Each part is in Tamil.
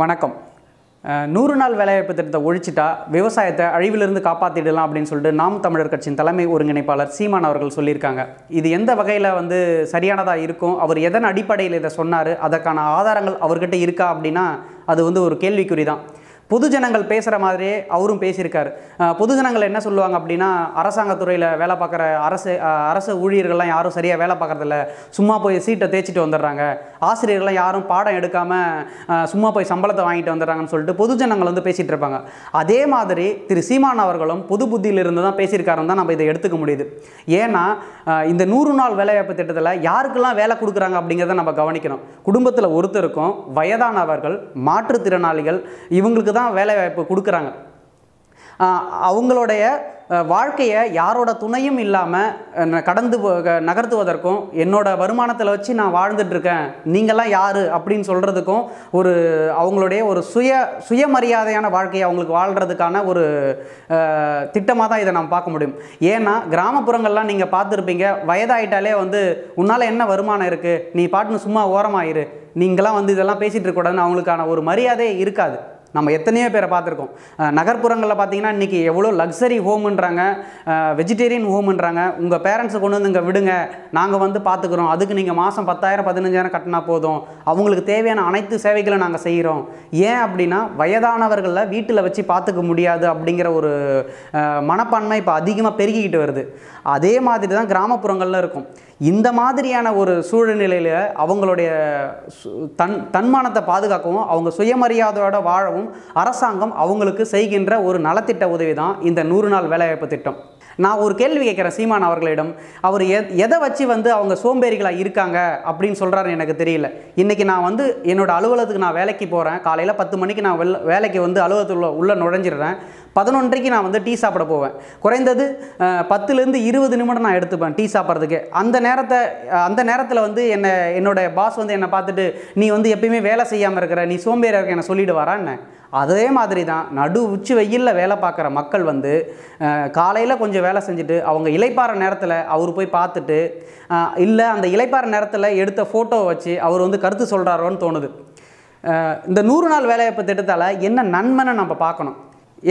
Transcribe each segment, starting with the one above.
வணக்கம் நூறு நாள் வேலைவாய்ப்பு திட்டத்தை ஒழிச்சிட்டா விவசாயத்தை அழிவிலிருந்து காப்பாற்றிடலாம் அப்படின்னு சொல்லிட்டு நாம் தமிழர் கட்சியின் தலைமை ஒருங்கிணைப்பாளர் சீமான் அவர்கள் சொல்லியிருக்காங்க இது எந்த வகையில் வந்து சரியானதாக இருக்கும் அவர் எதன் அடிப்படையில் இதை சொன்னார் அதற்கான ஆதாரங்கள் அவர்கிட்ட இருக்கா அப்படின்னா அது வந்து ஒரு கேள்விக்குறி தான் பொதுஜனங்கள் பேசுகிற மாதிரியே அவரும் பேசியிருக்காரு பொதுஜனங்கள் என்ன சொல்லுவாங்க அப்படின்னா அரசாங்கத்துறையில் வேலை பார்க்குற அரசு அரசு ஊழியர்கள்லாம் யாரும் சரியாக வேலை பார்க்குறதில்ல சும்மா போய் சீட்டை தேய்ச்சிட்டு வந்துடுறாங்க ஆசிரியர்கள்லாம் யாரும் பாடம் எடுக்காமல் சும்மா போய் சம்பளத்தை வாங்கிட்டு வந்துடுறாங்கன்னு சொல்லிட்டு பொதுஜனங்கள் வந்து பேசிகிட்டு இருப்பாங்க அதே மாதிரி திரு சீமான் அவர்களும் பொது புத்தியிலிருந்து தான் பேசியிருக்காருன்னு தான் நம்ம இதை எடுத்துக்க முடியுது ஏன்னா இந்த நூறு நாள் வேலைவாய்ப்பு திட்டத்தில் யாருக்கெல்லாம் வேலை கொடுக்குறாங்க அப்படிங்கிறத நம்ம கவனிக்கணும் குடும்பத்தில் ஒருத்தருக்கும் வயதானவர்கள் மாற்றுத்திறனாளிகள் இவங்களுக்கு தான் வேலைவாய்ப்பு கொடுக்குறாங்க அவங்களுடைய வாழ்க்கையை யாரோட துணையும் இல்லாமல் கடந்து நகர்த்துவதற்கும் என்னோட வருமானத்தில் வச்சு நான் வாழ்ந்துட்டுருக்கேன் நீங்கள்லாம் யார் அப்படின்னு சொல்கிறதுக்கும் ஒரு அவங்களுடைய ஒரு சுய சுயமரியாதையான வாழ்க்கையை அவங்களுக்கு வாழ்கிறதுக்கான ஒரு திட்டமாக தான் இதை நம்ம பார்க்க முடியும் ஏன்னா கிராமப்புறங்கள்லாம் நீங்கள் பார்த்துருப்பீங்க வயதாயிட்டாலே வந்து உன்னால் என்ன வருமானம் இருக்குது நீ பாட்டுன்னு சும்மா ஓரமாயிரு நீங்களாம் வந்து இதெல்லாம் பேசிகிட்டு இருக்கக்கூடாதுன்னு அவங்களுக்கான ஒரு மரியாதையே இருக்காது நம்ம எத்தனையோ பேரை பார்த்துருக்கோம் நகர்ப்புறங்களில் பார்த்தீங்கன்னா இன்றைக்கி எவ்வளோ லக்ஸரி ஹோம்ன்றாங்க வெஜிடேரியன் ஹோம்ன்றாங்க உங்கள் பேரண்ட்ஸை கொண்டு வந்து இங்கே விடுங்க நாங்கள் வந்து பார்த்துக்குறோம் அதுக்கு நீங்கள் மாதம் பத்தாயிரம் பதினஞ்சாயிரம் கட்டினா போதும் அவங்களுக்கு தேவையான அனைத்து சேவைகளும் நாங்கள் செய்கிறோம் ஏன் அப்படின்னா வயதானவர்களில் வீட்டில் வச்சு பார்த்துக்க முடியாது அப்படிங்கிற ஒரு மனப்பான்மை இப்போ அதிகமாக பெருகிக்கிட்டு வருது அதே மாதிரி தான் கிராமப்புறங்களில் இருக்கும் இந்த மாதிரியான ஒரு சூழ்நிலையில் அவங்களுடைய தன் தன்மானத்தை பாதுகாக்கவும் அவங்க சுயமரியாதையோட வாழவும் அரசாங்கம் அவங்களுக்கு செய்கின்ற ஒரு நலத்திட்ட உதவி தான் இந்த நூறு நாள் வேலைவாய்ப்பு திட்டம் நான் ஒரு கேள்வி கேட்குறேன் சீமான் அவர்களிடம் அவர் எ எதை வச்சு வந்து அவங்க சோம்பேறிகளாக இருக்காங்க அப்படின்னு சொல்கிறாருன்னு எனக்கு தெரியல இன்றைக்கி நான் வந்து என்னோடய அலுவலகத்துக்கு நான் வேலைக்கு போகிறேன் காலையில் பத்து மணிக்கு நான் வெள்ள வேலைக்கு வந்து அலுவலகத்தில் உள்ள நுழைஞ்சிடுறேன் பதினொன்றைக்கு நான் வந்து டீ சாப்பிட போவேன் குறைந்தது பத்துலேருந்து இருபது நிமிடம் நான் எடுத்துப்பேன் டீ சாப்பிட்றதுக்கு அந்த நேரத்தை அந்த நேரத்தில் வந்து என்னை என்னோடய பாஸ் வந்து என்னை பார்த்துட்டு நீ வந்து எப்பயுமே வேலை செய்யாமல் இருக்கிற நீ சோம்பேறியாக இருக்க என்னை சொல்லிட்டு வரான்னு அதே மாதிரி தான் நடு உச்சி வெயிலில் வேலை பார்க்குற மக்கள் வந்து காலையில் கொஞ்சம் வேலை செஞ்சுட்டு அவங்க இலைப்பாற நேரத்தில் அவர் போய் பார்த்துட்டு இல்லை அந்த இலைப்பார நேரத்தில் எடுத்த ஃபோட்டோ வச்சு அவர் வந்து கருத்து சொல்கிறாரோன்னு தோணுது இந்த நூறு நாள் வேலைவாய்ப்பு திட்டத்தால் என்ன நன்மைன்னு நம்ம பார்க்கணும்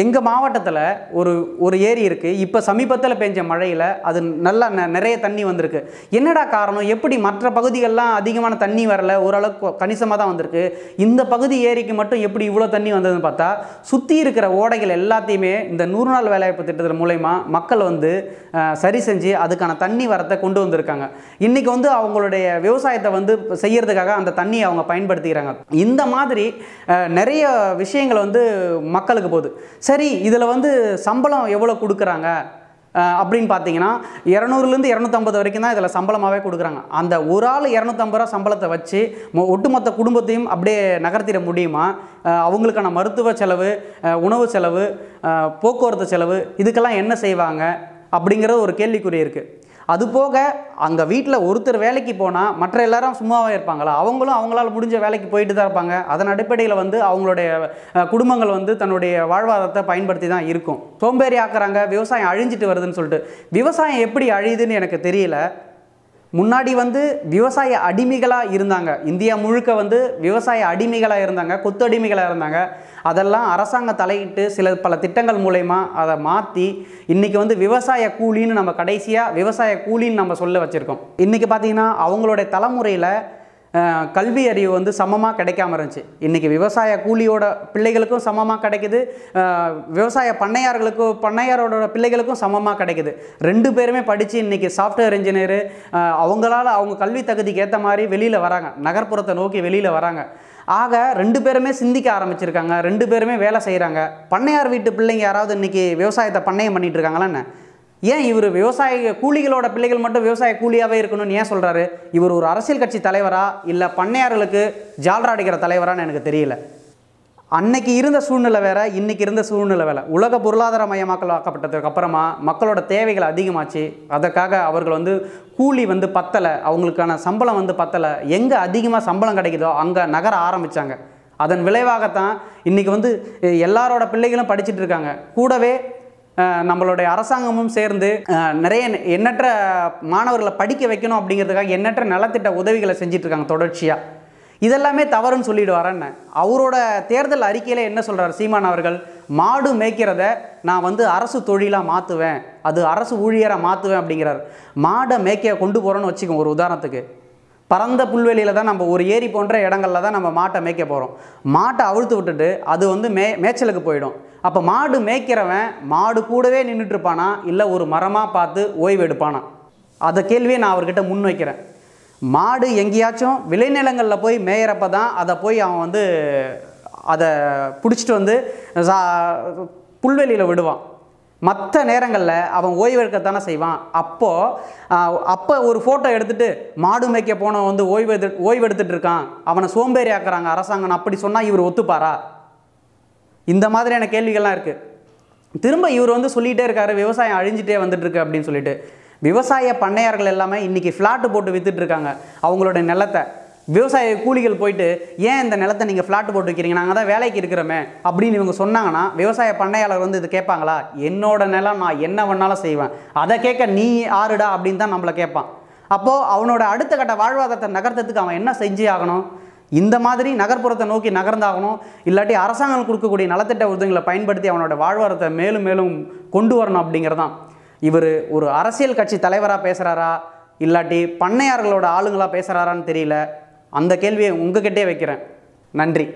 எங்கள் மாவட்டத்தில் ஒரு ஒரு ஏரி இருக்குது இப்போ சமீபத்தில் பெஞ்ச மழையில் அது நல்லா ந நிறைய தண்ணி வந்திருக்கு என்னடா காரணம் எப்படி மற்ற பகுதிகள்லாம் அதிகமான தண்ணி வரல ஓரளவுக்கு கணிசமாக தான் வந்திருக்கு இந்த பகுதி ஏரிக்கு மட்டும் எப்படி இவ்வளோ தண்ணி வந்ததுன்னு பார்த்தா சுற்றி இருக்கிற ஓடைகள் எல்லாத்தையுமே இந்த நூறு நாள் வேலைவாய்ப்பு திட்டத்தின் மூலயமா மக்கள் வந்து சரி செஞ்சு அதுக்கான தண்ணி வரத்தை கொண்டு வந்திருக்காங்க இன்றைக்கி வந்து அவங்களுடைய விவசாயத்தை வந்து செய்கிறதுக்காக அந்த தண்ணியை அவங்க பயன்படுத்திக்கிறாங்க இந்த மாதிரி நிறைய விஷயங்கள் வந்து மக்களுக்கு போகுது சரி இதில் வந்து சம்பளம் எவ்வளோ கொடுக்குறாங்க அப்படின்னு பார்த்தீங்கன்னா இரநூறுலேருந்து இரநூத்தம்பது வரைக்கும் தான் இதில் சம்பளமாகவே கொடுக்குறாங்க அந்த ஒரு ஆள் இரநூத்தம்பது ரூபா சம்பளத்தை வச்சு ஒட்டுமொத்த குடும்பத்தையும் அப்படியே நகர்த்திட முடியுமா அவங்களுக்கான மருத்துவ செலவு உணவு செலவு போக்குவரத்து செலவு இதுக்கெல்லாம் என்ன செய்வாங்க அப்படிங்கிற ஒரு கேள்விக்குறி இருக்குது அது போக அங்கே வீட்டில் ஒருத்தர் வேலைக்கு போனால் மற்ற எல்லாரும் சும்மாவே இருப்பாங்களா அவங்களும் அவங்களால் முடிஞ்ச வேலைக்கு போயிட்டு தான் இருப்பாங்க அதன் அடிப்படையில் வந்து அவங்களுடைய குடும்பங்கள் வந்து தன்னுடைய வாழ்வாதாரத்தை பயன்படுத்தி தான் இருக்கும் சோம்பேறி ஆக்குறாங்க விவசாயம் அழிஞ்சிட்டு வருதுன்னு சொல்லிட்டு விவசாயம் எப்படி அழியுதுன்னு எனக்கு தெரியல முன்னாடி வந்து விவசாய அடிமைகளாக இருந்தாங்க இந்தியா முழுக்க வந்து விவசாய அடிமைகளாக இருந்தாங்க கொத்து அடிமைகளாக இருந்தாங்க அதெல்லாம் அரசாங்க தலையிட்டு சில பல திட்டங்கள் மூலயமா அதை மாற்றி இன்றைக்கி வந்து விவசாய கூலின்னு நம்ம கடைசியாக விவசாய கூலின்னு நம்ம சொல்ல வச்சுருக்கோம் இன்றைக்கி பார்த்திங்கன்னா அவங்களுடைய தலைமுறையில் கல்வி அறிவு வந்து சமமாக கிடைக்காம இருந்துச்சு இன்றைக்கி விவசாய கூலியோட பிள்ளைகளுக்கும் சமமாக கிடைக்குது விவசாய பண்ணையார்களுக்கும் பண்ணையாரோட பிள்ளைகளுக்கும் சமமாக கிடைக்குது ரெண்டு பேருமே படித்து இன்றைக்கி சாஃப்ட்வேர் இன்ஜினியரு அவங்களால அவங்க கல்வி தகுதிக்கு ஏற்ற மாதிரி வெளியில் வராங்க நகர்ப்புறத்தை நோக்கி வெளியில் வராங்க ஆக ரெண்டு பேருமே சிந்திக்க ஆரம்பிச்சிருக்காங்க ரெண்டு பேருமே வேலை செய்கிறாங்க பண்ணையார் வீட்டு பிள்ளைங்க யாராவது இன்றைக்கி விவசாயத்தை பண்ணையம் பண்ணிகிட்டு என்ன ஏன் இவர் விவசாய கூலிகளோட பிள்ளைகள் மட்டும் விவசாய கூலியாகவே இருக்கணும்னு ஏன் சொல்கிறாரு இவர் ஒரு அரசியல் கட்சி தலைவரா இல்லை பண்ணையார்களுக்கு ஜால்ரா அடிக்கிற தலைவரானு எனக்கு தெரியல அன்னைக்கு இருந்த சூழ்நிலை வேற இன்றைக்கி இருந்த சூழ்நிலை வேலை உலக பொருளாதார மயமாக்கல் ஆக்கப்பட்டதுக்கு அப்புறமா மக்களோட தேவைகள் அதிகமாச்சு அதற்காக அவர்கள் வந்து கூலி வந்து பத்தலை அவங்களுக்கான சம்பளம் வந்து பத்தலை எங்கே அதிகமாக சம்பளம் கிடைக்குதோ அங்கே நகர ஆரம்பித்தாங்க அதன் விளைவாகத்தான் இன்றைக்கி வந்து எல்லாரோட பிள்ளைகளும் படிச்சுட்டு இருக்காங்க கூடவே நம்மளுடைய அரசாங்கமும் சேர்ந்து நிறைய எண்ணற்ற மாணவர்களை படிக்க வைக்கணும் அப்படிங்கிறதுக்காக எண்ணற்ற நலத்திட்ட உதவிகளை செஞ்சிட்ருக்காங்க தொடர்ச்சியாக இதெல்லாமே தவறுன்னு என்ன அவரோட தேர்தல் அறிக்கையில் என்ன சொல்கிறார் சீமான் அவர்கள் மாடு மேய்க்கிறத நான் வந்து அரசு தொழிலாக மாற்றுவேன் அது அரசு ஊழியராக மாற்றுவேன் அப்படிங்கிறார் மாடை மேய்க்க கொண்டு போகிறோன்னு வச்சுக்கோங்க ஒரு உதாரணத்துக்கு பரந்த புல்வெளியில் தான் நம்ம ஒரு ஏரி போன்ற இடங்களில் தான் நம்ம மாட்டை மேய்க்க போகிறோம் மாட்டை அவிழ்த்து விட்டுட்டு அது வந்து மே மேய்ச்சலுக்கு போயிடும் அப்போ மாடு மேய்க்கிறவன் மாடு கூடவே நின்றுட்டுருப்பானா இல்லை ஒரு மரமாக பார்த்து ஓய்வு எடுப்பானா அதை கேள்வியை நான் அவர்கிட்ட முன் வைக்கிறேன் மாடு எங்கேயாச்சும் விளைநிலங்களில் போய் மேயிறப்ப தான் அதை போய் அவன் வந்து அதை பிடிச்சிட்டு வந்து சா புல்வெளியில் விடுவான் மற்ற நேரங்களில் அவன் ஓய்வு எடுக்கத்தானே செய்வான் அப்போது அப்போ ஒரு ஃபோட்டோ எடுத்துகிட்டு மாடு மேய்க்க போனவன் வந்து ஓய்வு எடு ஓய்வு எடுத்துகிட்டு இருக்கான் அவனை சோம்பேறி ஆக்குறாங்க அரசாங்கம் அப்படி சொன்னால் இவர் ஒத்துப்பாரா இந்த மாதிரியான கேள்விகள்லாம் இருக்குது திரும்ப இவர் வந்து சொல்லிகிட்டே இருக்காரு விவசாயம் அழிஞ்சிட்டே வந்துட்டுருக்கு அப்படின்னு சொல்லிட்டு விவசாய பண்ணையார்கள் எல்லாமே இன்றைக்கி ஃப்ளாட்டு போட்டு விற்றுட்ருக்காங்க அவங்களோட நிலத்தை விவசாய கூலிகள் போயிட்டு ஏன் இந்த நிலத்தை நீங்கள் ஃப்ளாட் போட்டு வைக்கிறீங்க நாங்கள் தான் வேலைக்கு இருக்கிறோமே அப்படின்னு இவங்க சொன்னாங்கன்னா விவசாய பண்ணையாளர் வந்து இது கேட்பாங்களா என்னோட நிலம் நான் என்ன வேணாலும் செய்வேன் அதை கேட்க நீ ஆறுடா அப்படின்னு தான் நம்மளை கேட்பான் அப்போது அவனோட அடுத்த கட்ட வாழ்வாதாரத்தை நகர்த்தத்துக்கு அவன் என்ன செஞ்சு ஆகணும் இந்த மாதிரி நகர்ப்புறத்தை நோக்கி நகர்ந்தாகணும் இல்லாட்டி அரசாங்கம் கொடுக்கக்கூடிய நலத்திட்ட உறுதிகளை பயன்படுத்தி அவனோட வாழ்வாரத்தை மேலும் மேலும் கொண்டு வரணும் அப்படிங்கிறதான் இவர் ஒரு அரசியல் கட்சி தலைவராக பேசுகிறாரா இல்லாட்டி பண்ணையார்களோட ஆளுங்களாக பேசுகிறாரான்னு தெரியல அந்த கேள்வியை உங்ககிட்டே வைக்கிறேன் நன்றி